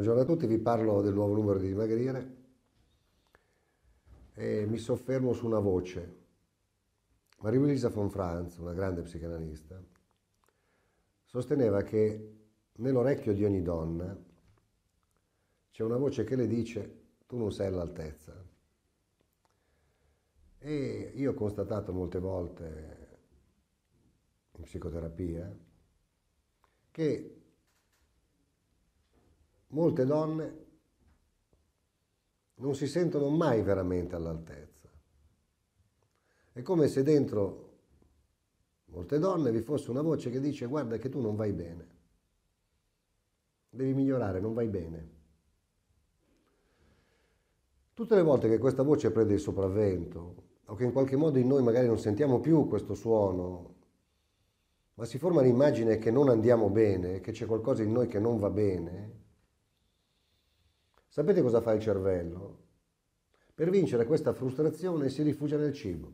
Buongiorno a tutti, vi parlo del nuovo numero di dimagrire e mi soffermo su una voce. Marie-Louisa von Franz, una grande psicanalista, sosteneva che nell'orecchio di ogni donna c'è una voce che le dice tu non sei all'altezza. E io ho constatato molte volte in psicoterapia che molte donne non si sentono mai veramente all'altezza. È come se dentro molte donne vi fosse una voce che dice guarda che tu non vai bene, devi migliorare, non vai bene. Tutte le volte che questa voce prende il sopravvento o che in qualche modo in noi magari non sentiamo più questo suono, ma si forma l'immagine che non andiamo bene, che c'è qualcosa in noi che non va bene, Sapete cosa fa il cervello? Per vincere questa frustrazione si rifugia nel cibo.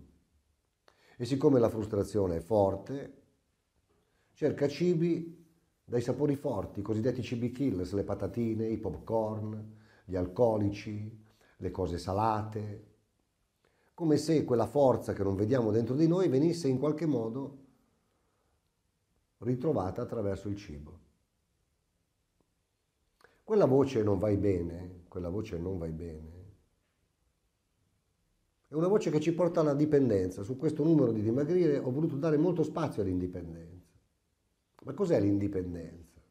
E siccome la frustrazione è forte, cerca cibi dai sapori forti, i cosiddetti cibi killers, le patatine, i popcorn, gli alcolici, le cose salate, come se quella forza che non vediamo dentro di noi venisse in qualche modo ritrovata attraverso il cibo. Quella voce non vai bene, quella voce non vai bene. È una voce che ci porta alla dipendenza. Su questo numero di dimagrire ho voluto dare molto spazio all'indipendenza. Ma cos'è l'indipendenza?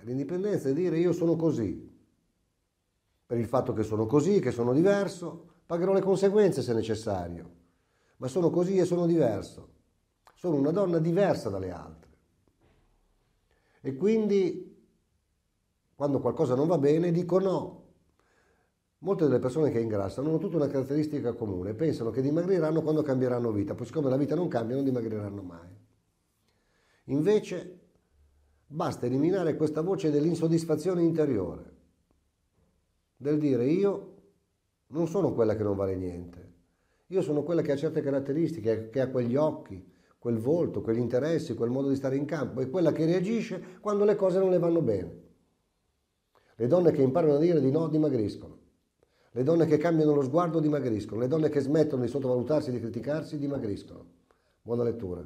L'indipendenza è dire io sono così. Per il fatto che sono così, che sono diverso, pagherò le conseguenze se necessario. Ma sono così e sono diverso. Sono una donna diversa dalle altre. E quindi quando qualcosa non va bene, dico no. Molte delle persone che ingrassano hanno tutta una caratteristica comune, pensano che dimagriranno quando cambieranno vita, poi siccome la vita non cambia non dimagriranno mai. Invece basta eliminare questa voce dell'insoddisfazione interiore, del dire io non sono quella che non vale niente, io sono quella che ha certe caratteristiche, che ha quegli occhi, quel volto, quegli interessi, quel modo di stare in campo, è quella che reagisce quando le cose non le vanno bene. Le donne che imparano a dire di no dimagriscono. Le donne che cambiano lo sguardo dimagriscono. Le donne che smettono di sottovalutarsi e di criticarsi dimagriscono. Buona lettura.